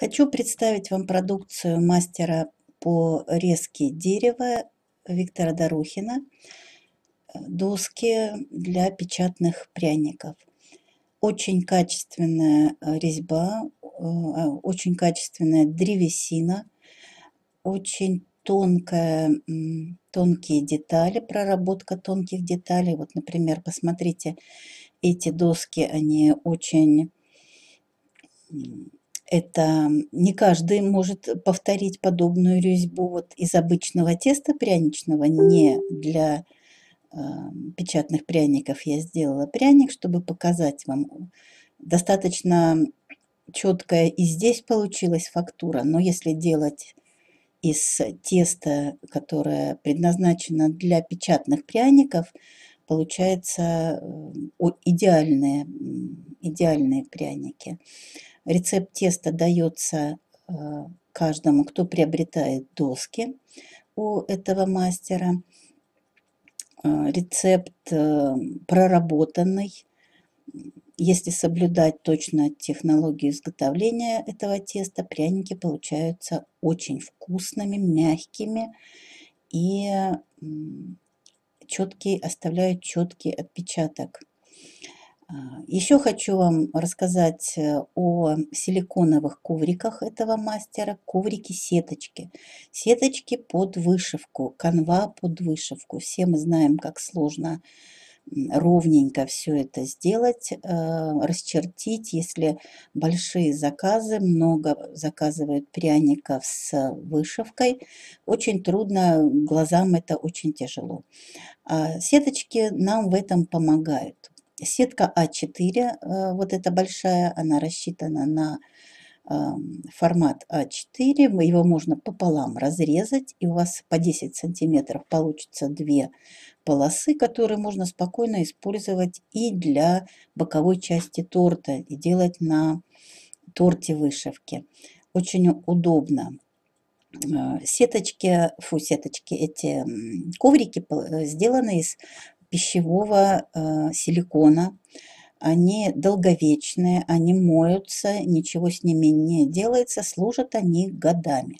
Хочу представить вам продукцию мастера по резке дерева Виктора Дорухина. Доски для печатных пряников. Очень качественная э, резьба, э, очень качественная древесина, очень тонкая, тонкие детали, проработка тонких деталей. Вот, например, посмотрите, эти доски, они очень это не каждый может повторить подобную резьбу вот из обычного теста пряничного, не для э, печатных пряников я сделала пряник, чтобы показать вам. Достаточно четкая и здесь получилась фактура, но если делать из теста, которое предназначено для печатных пряников, получается э, идеальная идеальные пряники. Рецепт теста дается э, каждому, кто приобретает доски у этого мастера. Э, рецепт э, проработанный. Если соблюдать точно технологию изготовления этого теста, пряники получаются очень вкусными, мягкими и четкий, оставляют четкий отпечаток. А, Еще хочу вам рассказать э, о силиконовых ковриках этого мастера. Коврики-сеточки. Сеточки под вышивку, канва под вышивку. Все мы знаем, как сложно ровненько все это сделать, э, расчертить, если большие заказы, много заказывают пряников с вышивкой. Очень трудно, глазам это очень тяжело. А сеточки нам в этом помогают. Сетка А4, э, вот эта большая, она рассчитана на формат А4. Его можно пополам разрезать, и у вас по 10 сантиметров получится две полосы, которые можно спокойно использовать и для боковой части торта, и делать на торте вышивки. Очень удобно. Э, сеточки, фу, сеточки, эти коврики э, сделаны из пищевого э, силикона. Они долговечные, они моются, ничего с ними не делается, служат они годами.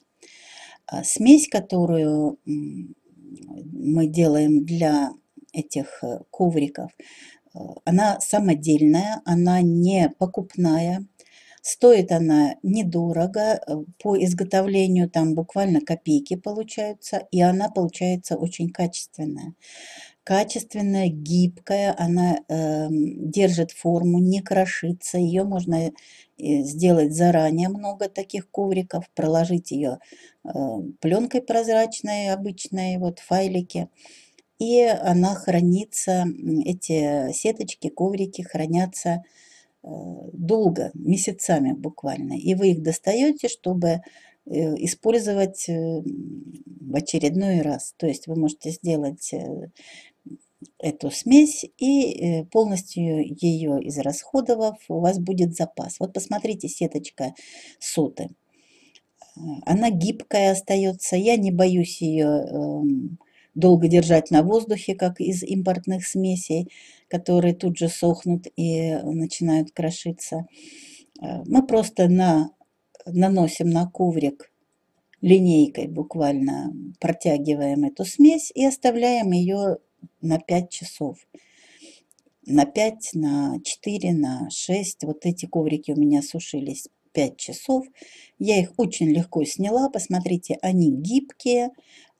А смесь, которую мы делаем для этих э, ковриков, э, она самодельная, она не покупная. Стоит она недорого, э, по изготовлению там буквально копейки получаются, и она получается очень качественная качественная, гибкая, она э, держит форму, не крошится. Ее можно э, сделать заранее много таких ковриков, проложить ее э, эм, пленкой прозрачной, обычной, вот файлики. И она хранится, эти сеточки, коврики хранятся э, долго, месяцами буквально. И вы их достаете, чтобы э, использовать э, в очередной раз. То есть вы можете сделать эту смесь и э, полностью ее израсходовав, у вас будет запас. Вот посмотрите, сеточка соты. Она гибкая остается, я не боюсь ее эм, долго держать на воздухе, как из импортных смесей, которые тут же сохнут и э, начинают крошиться. Э, мы просто на, наносим на коврик линейкой буквально, протягиваем эту смесь и оставляем ее на 5 часов. На 5, на 4, на 6. Вот эти коврики у меня сушились 5 часов. Я их очень легко сняла. Посмотрите, они гибкие.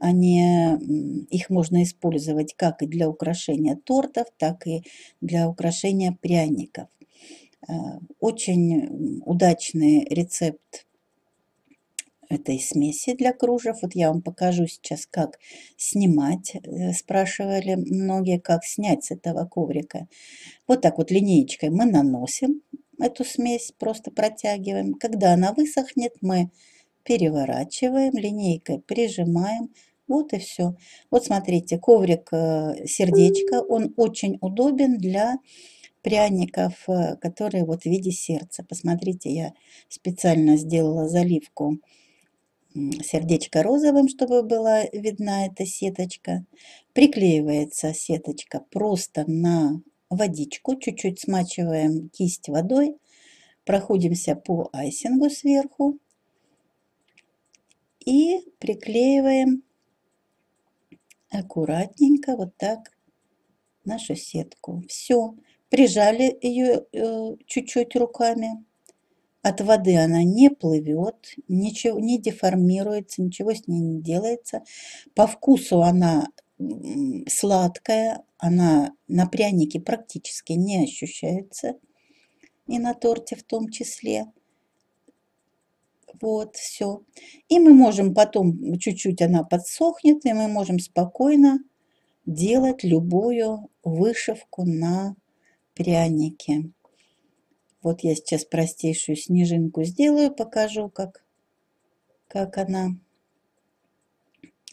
Они, их можно использовать как и для украшения тортов, так и для украшения пряников. Э, очень удачный рецепт этой смеси для кружев. Вот я вам покажу сейчас, как снимать. Э, спрашивали многие, как снять с этого коврика. Вот так вот линеечкой мы наносим эту смесь, просто протягиваем. Когда она высохнет, мы переворачиваем, линейкой прижимаем. Вот и все. Вот смотрите, коврик э, сердечко, он очень удобен для пряников, э, которые вот в виде сердца. Посмотрите, я специально сделала заливку сердечко розовым, чтобы была видна эта сеточка. Приклеивается сеточка просто на водичку, чуть-чуть смачиваем кисть водой, проходимся по айсингу сверху и приклеиваем аккуратненько вот так нашу сетку. Все, прижали ее э, чуть-чуть руками от воды она не плывет, ничего не деформируется, ничего с ней не делается. По вкусу она сладкая, она на прянике практически не ощущается, и на торте в том числе. Вот, все. И мы можем потом, чуть-чуть она подсохнет, и мы можем спокойно делать любую вышивку на прянике. Вот я сейчас простейшую снежинку сделаю, покажу, как, как она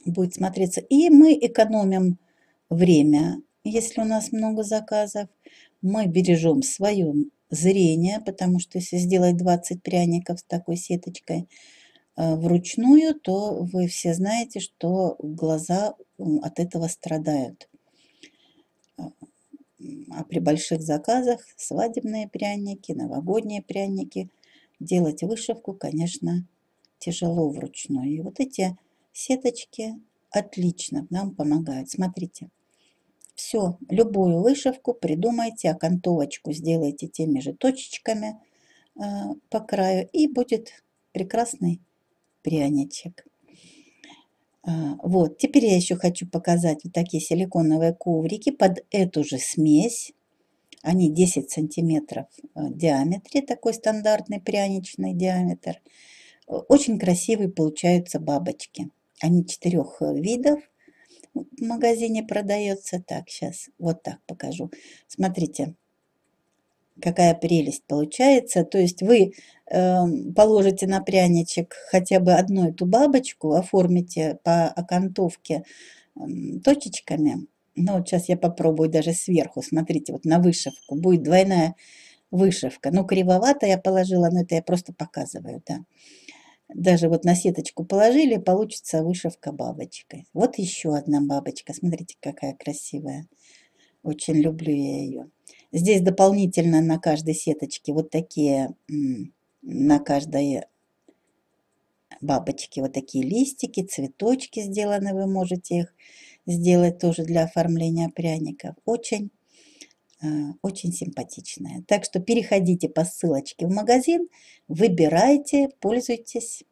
будет смотреться. И мы экономим время, если у нас много заказов. Мы бережем свое зрение, потому что если сделать 20 пряников с такой сеточкой э, вручную, то вы все знаете, что глаза от этого страдают а при больших заказах свадебные пряники, новогодние пряники. Делать вышивку, конечно, тяжело вручную. И вот эти сеточки отлично нам помогают. Смотрите, все, любую вышивку придумайте, а окантовочку сделайте теми же точечками э, по краю, и будет прекрасный пряничек. А, вот, теперь я еще хочу показать вот такие силиконовые коврики под эту же смесь. Они 10 сантиметров а, в диаметре, такой стандартный пряничный диаметр. Очень красивые получаются бабочки. Они четырех э, видов. В магазине продается так, сейчас вот так покажу. Смотрите, какая прелесть получается. То есть вы э, положите на пряничек хотя бы одну эту бабочку, оформите по окантовке э, точечками. Ну, вот сейчас я попробую даже сверху, смотрите, вот на вышивку. Будет двойная вышивка. Ну, кривовато я положила, но это я просто показываю, да. Даже вот на сеточку положили, получится вышивка бабочкой. Вот еще одна бабочка. Смотрите, какая красивая. Очень люблю я ее. Здесь дополнительно на каждой сеточке вот такие, на каждой бабочке вот такие листики, цветочки сделаны. Вы можете их сделать тоже для оформления пряников. Очень э, очень симпатичная. Так что переходите по ссылочке в магазин, выбирайте, пользуйтесь.